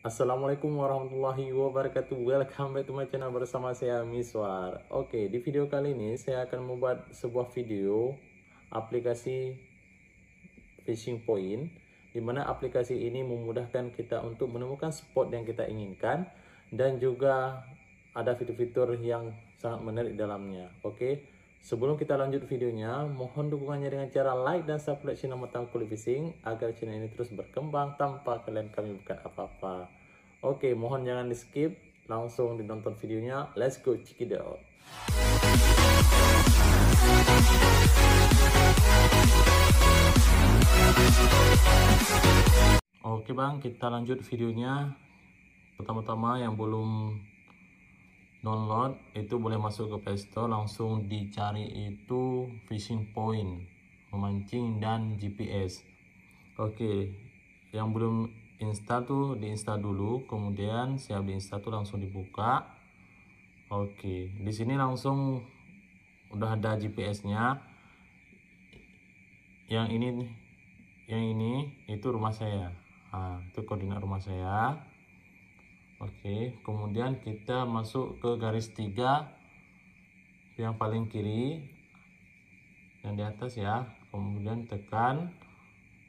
Assalamualaikum warahmatullahi wabarakatuh Welcome back to my channel bersama saya Miswar Oke di video kali ini saya akan membuat sebuah video aplikasi Fishing Point Dimana aplikasi ini memudahkan kita untuk menemukan spot yang kita inginkan Dan juga ada fitur-fitur yang sangat menarik dalamnya Oke Sebelum kita lanjut videonya, mohon dukungannya dengan cara like dan subscribe channel Matang Kulit Fishing agar channel ini terus berkembang tanpa kalian kami bukan apa-apa. Oke, mohon jangan di skip, langsung ditonton videonya. Let's go, check it out. Oke bang, kita lanjut videonya. Pertama-tama yang belum download itu boleh masuk ke playstore langsung dicari itu fishing point memancing dan GPS oke okay. yang belum install tuh diinstal dulu kemudian siap diinstal tuh langsung dibuka oke okay. di sini langsung udah ada GPS nya yang ini yang ini itu rumah saya nah, itu koordinat rumah saya Oke, kemudian kita masuk ke garis 3 yang paling kiri yang di atas ya. Kemudian tekan.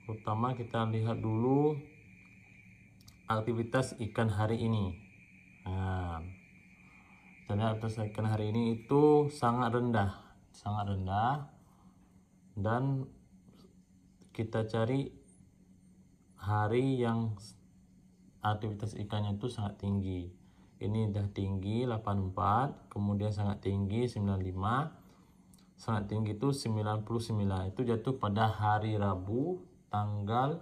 Utama kita lihat dulu aktivitas ikan hari ini. Nah, ternyata aktivitas ikan hari ini itu sangat rendah, sangat rendah. Dan kita cari hari yang aktivitas ikannya itu sangat tinggi ini udah tinggi 84 kemudian sangat tinggi 95 sangat tinggi itu 99 itu jatuh pada hari Rabu tanggal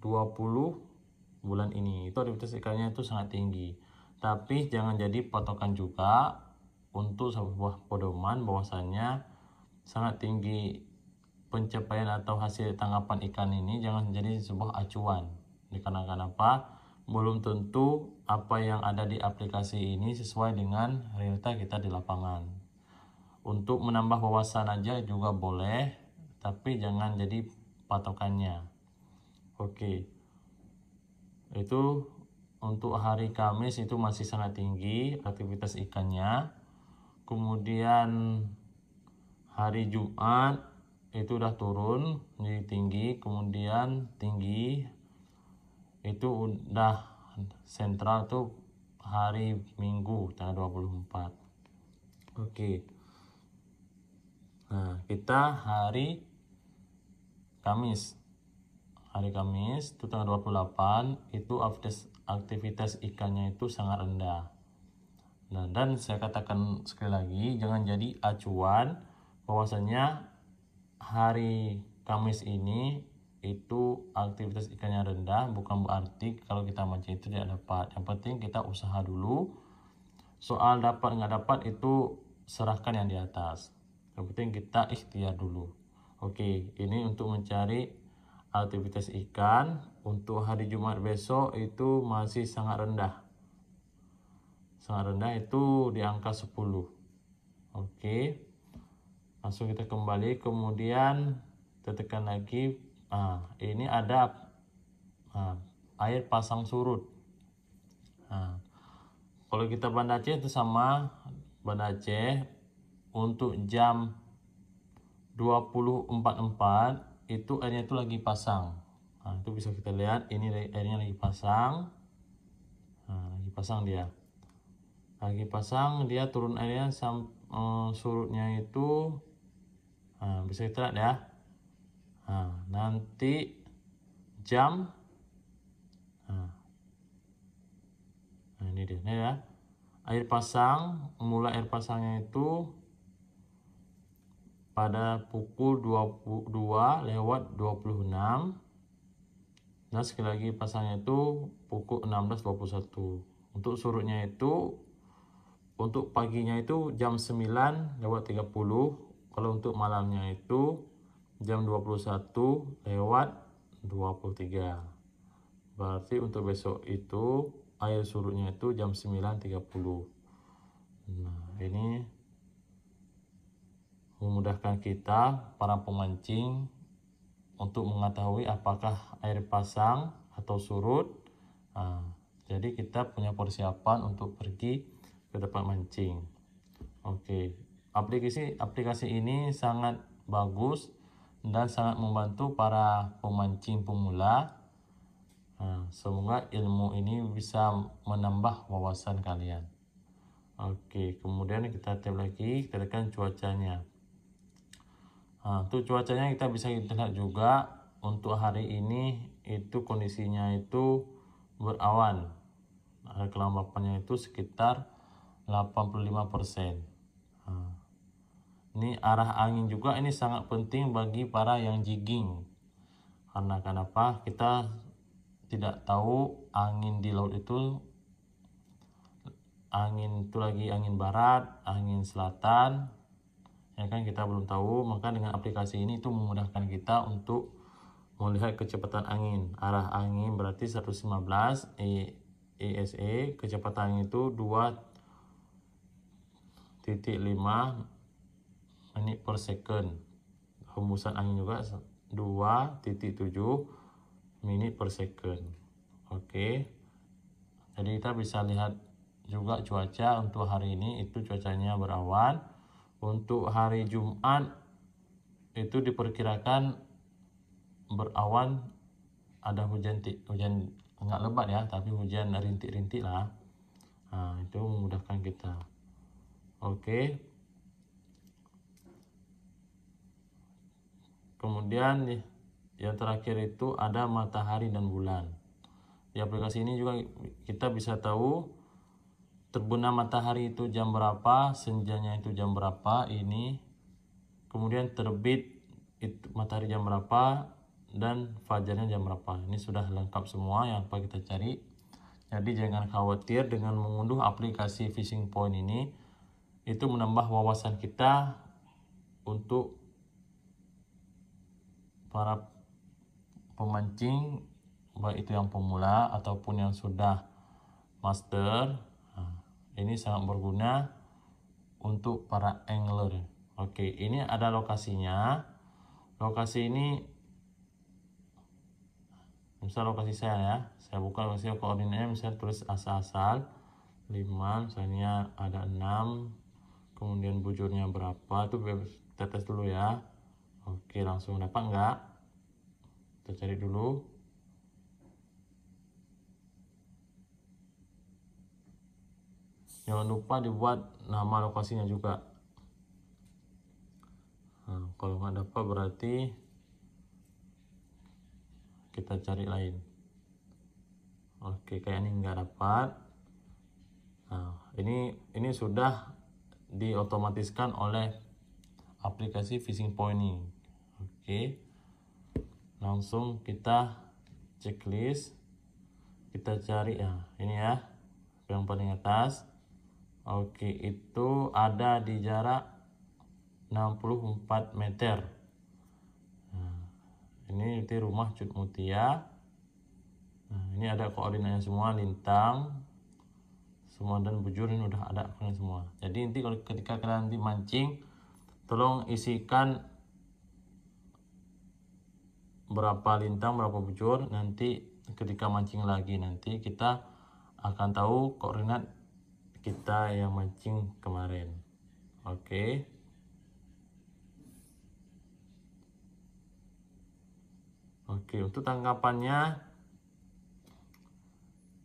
20 bulan ini itu aktivitas ikannya itu sangat tinggi tapi jangan jadi patokan juga untuk sebuah pedoman bahwasanya sangat tinggi pencapaian atau hasil tangkapan ikan ini jangan jadi sebuah acuan dikarenakan apa belum tentu apa yang ada di aplikasi ini sesuai dengan realita kita di lapangan. Untuk menambah wawasan aja juga boleh, tapi jangan jadi patokannya. Oke. Itu untuk hari Kamis itu masih sangat tinggi aktivitas ikannya. Kemudian hari Jumat itu udah turun jadi tinggi, kemudian tinggi itu udah sentral tuh hari Minggu tanggal 24 oke nah kita hari Kamis hari Kamis itu tanggal 28 itu aktivitas ikannya itu sangat rendah nah dan saya katakan sekali lagi jangan jadi acuan bahwasanya hari Kamis ini itu aktivitas ikannya rendah bukan berarti kalau kita mancing itu tidak dapat yang penting kita usaha dulu soal dapat nggak dapat itu serahkan yang di atas yang penting kita ikhtiar dulu oke ini untuk mencari aktivitas ikan untuk hari Jumat besok itu masih sangat rendah sangat rendah itu di angka 10 oke langsung kita kembali kemudian kita tekan lagi Nah, ini ada nah, air pasang surut. Nah, kalau kita Banda Aceh itu sama Banda Aceh untuk jam 20.44 itu airnya itu lagi pasang. Nah, itu bisa kita lihat ini airnya lagi pasang. Nah, lagi pasang dia. Lagi pasang dia turun airnya sam, um, surutnya itu Nah, bisa kita lihat ya. Ah, nanti jam. nah, ini dia, ini ya. Air pasang, mulai air pasangnya itu pada pukul 22 lewat 26. Dan sekali lagi pasangnya itu pukul 16.21. Untuk surutnya itu untuk paginya itu jam 9 lewat 30. Kalau untuk malamnya itu jam 21 lewat 23 berarti untuk besok itu air surutnya itu jam 9.30 nah ini memudahkan kita para pemancing untuk mengetahui apakah air pasang atau surut nah, jadi kita punya persiapan untuk pergi ke tempat mancing oke aplikasi aplikasi ini sangat bagus dan sangat membantu para pemancing pemula. Nah, semoga ilmu ini bisa menambah wawasan kalian. Oke, kemudian kita tap lagi, kita tekan cuacanya. Nah, untuk cuacanya kita bisa lihat juga untuk hari ini itu kondisinya itu berawan. Ada kelembapannya itu sekitar 85 ini arah angin juga ini sangat penting bagi para yang jigging karena kenapa kita tidak tahu angin di laut itu angin itu lagi angin barat angin selatan ya kan kita belum tahu maka dengan aplikasi ini itu memudahkan kita untuk melihat kecepatan angin arah angin berarti 115 ESE e, kecepatan angin itu 2 titik 5 menit per second hembusan angin juga 2.7 menit per second oke okay. jadi kita bisa lihat juga cuaca untuk hari ini itu cuacanya berawan untuk hari Jumat itu diperkirakan berawan ada hujan hujan enggak lebat ya tapi hujan rintik-rintik lah nah, itu memudahkan kita oke okay. kemudian yang terakhir itu ada matahari dan bulan di aplikasi ini juga kita bisa tahu terbenam matahari itu jam berapa senjanya itu jam berapa ini kemudian terbit itu matahari jam berapa dan fajarnya jam berapa ini sudah lengkap semua yang apa kita cari jadi jangan khawatir dengan mengunduh aplikasi Fishing Point ini itu menambah wawasan kita untuk para pemancing baik itu yang pemula ataupun yang sudah master ini sangat berguna untuk para angler oke ini ada lokasinya lokasi ini misal lokasi saya ya saya buka lokasi koordinatnya misalnya tulis asal-asal 5 misalnya ada 6 kemudian bujurnya berapa itu tetes dulu ya oke langsung dapat enggak kita cari dulu jangan lupa dibuat nama lokasinya juga nah, kalau nggak dapat berarti kita cari lain oke kayak ini nggak dapat nah, ini ini sudah diotomatiskan oleh aplikasi fishing point ini Oke. Langsung kita checklist. Kita cari ya, ini ya. Yang paling atas. Oke, itu ada di jarak 64 meter. Nah, ini di rumah Cut Mutia. Nah, ini ada koordinatnya semua lintang semua dan bujur ini udah ada semua. Jadi nanti kalau ketika kalian nanti mancing tolong isikan berapa lintang berapa bujur nanti ketika mancing lagi nanti kita akan tahu koordinat kita yang mancing kemarin oke okay. oke okay, untuk tangkapannya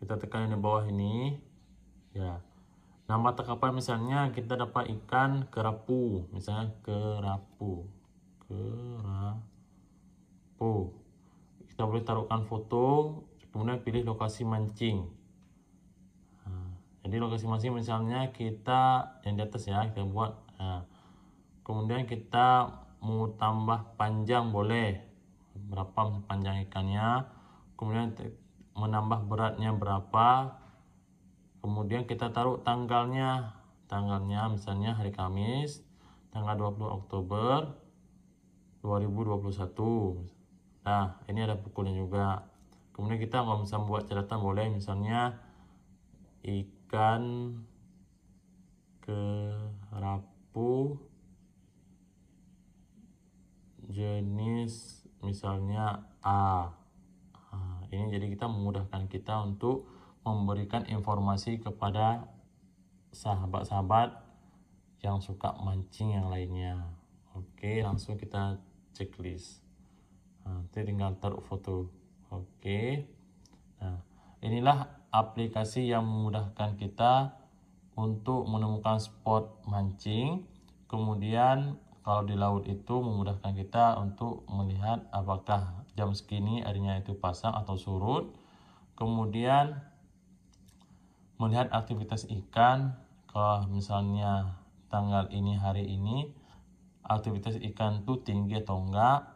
kita tekan di bawah ini ya nama tangkapan misalnya kita dapat ikan kerapu misalnya kerapu kerapu po kita boleh taruhkan foto kemudian pilih lokasi mancing jadi lokasi mancing misalnya kita yang di atas ya kita buat kemudian kita mau tambah panjang boleh berapa panjang ikannya kemudian menambah beratnya berapa kemudian kita taruh tanggalnya tanggalnya misalnya hari Kamis tanggal 20 Oktober 2021 Nah, ini ada pukulnya juga. Kemudian kita nggak bisa membuat catatan boleh misalnya ikan kerapu jenis misalnya A. Nah, ini jadi kita memudahkan kita untuk memberikan informasi kepada sahabat-sahabat yang suka mancing yang lainnya. Oke, langsung kita checklist. Nah, nanti tinggal taruh foto. Oke. Okay. Nah, inilah aplikasi yang memudahkan kita untuk menemukan spot mancing. Kemudian kalau di laut itu memudahkan kita untuk melihat apakah jam segini airnya itu pasang atau surut. Kemudian melihat aktivitas ikan kalau misalnya tanggal ini hari ini aktivitas ikan itu tinggi atau enggak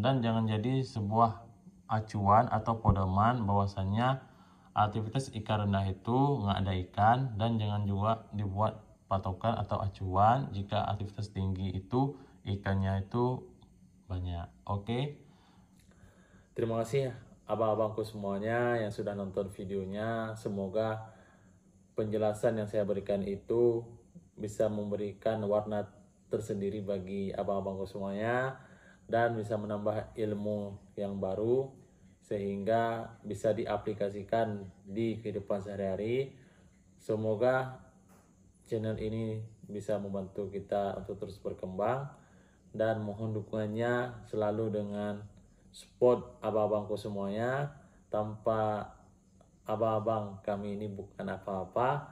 dan jangan jadi sebuah acuan atau pedoman bahwasannya aktivitas ikan rendah itu nggak ada ikan dan jangan juga dibuat patokan atau acuan jika aktivitas tinggi itu ikannya itu banyak oke okay? terima kasih ya, abang-abangku semuanya yang sudah nonton videonya semoga penjelasan yang saya berikan itu bisa memberikan warna tersendiri bagi abang-abangku semuanya dan bisa menambah ilmu yang baru sehingga bisa diaplikasikan di kehidupan sehari-hari. Semoga channel ini bisa membantu kita untuk terus berkembang dan mohon dukungannya selalu dengan support abang-abangku semuanya tanpa abang-abang kami ini bukan apa-apa.